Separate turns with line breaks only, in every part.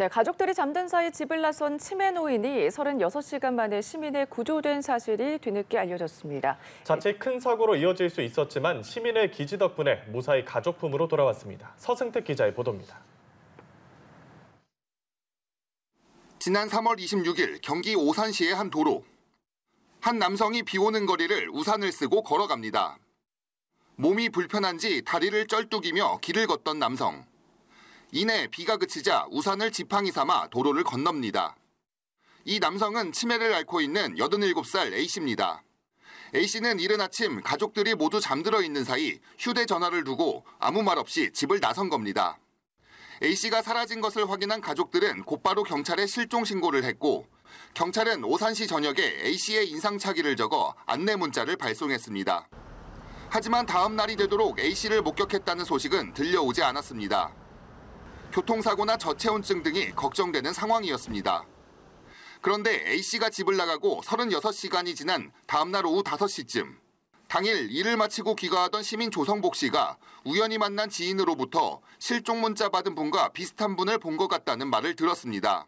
네, 가족들이 잠든 사이 집을 나선 치매 노인이 36시간 만에 시민의 구조된 사실이 뒤늦게 알려졌습니다. 자칫 큰 사고로 이어질 수 있었지만 시민의 기지 덕분에 무사히 가족품으로 돌아왔습니다. 서승택 기자의 보도입니다.
지난 3월 26일
경기 오산시의 한 도로.
한 남성이 비 오는 거리를 우산을 쓰고 걸어갑니다. 몸이 불편한지 다리를 쩔뚝이며 길을 걷던 남성. 이내 비가 그치자 우산을 지팡이 삼아 도로를 건넙니다. 이 남성은 치매를 앓고 있는 87살 A씨입니다. A씨는 이른 아침 가족들이 모두 잠들어 있는 사이 휴대전화를 두고 아무 말 없이 집을 나선 겁니다. A씨가 사라진 것을 확인한 가족들은 곧바로 경찰에 실종 신고를 했고 경찰은 오산시 전역에 A씨의 인상착의를 적어 안내 문자를 발송했습니다. 하지만 다음 날이 되도록 A씨를 목격했다는 소식은 들려오지 않았습니다. 교통사고나 저체온증 등이 걱정되는 상황이었습니다. 그런데 A씨가 집을 나가고 36시간이 지난 다음날 오후 5시쯤 당일 일을 마치고 귀가하던 시민 조성복 씨가 우연히 만난 지인으로부터 실종 문자 받은 분과 비슷한 분을 본 것 같다는 말을 들었습니다.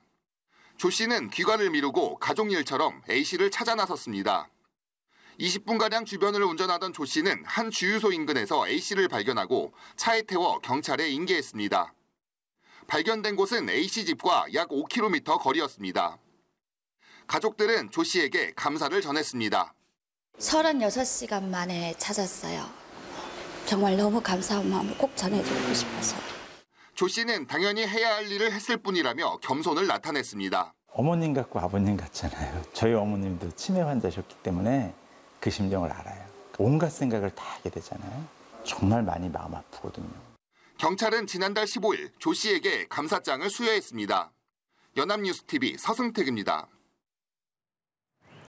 조 씨는 귀가를 미루고 가족 일처럼 A 씨를 찾아 나섰습니다. 20분가량 주변을 운전하던 조 씨는 한 주유소 인근에서 A 씨를 발견하고 차에 태워 경찰에 인계했습니다. 발견된 곳은 A씨 집과 약 5km 거리였습니다. 가족들은 조 씨에게 감사를 전했습니다.
36시간 만에 찾았어요. 정말 너무 감사한 마음을 꼭 전해드리고 싶어서.
조 씨는 당연히 해야 할 일을 했을 뿐이라며 겸손을 나타냈습니다.
어머님 같고 아버님 같잖아요. 저희 어머님도 치매 환자셨기 때문에 그 심정을 알아요. 온갖 생각을 다 하게 되잖아요. 정말 많이 마음 아프거든요.
경찰은 지난달 15일 조 씨에게 감사장을 수여했습니다. 연합뉴스TV 서승택입니다.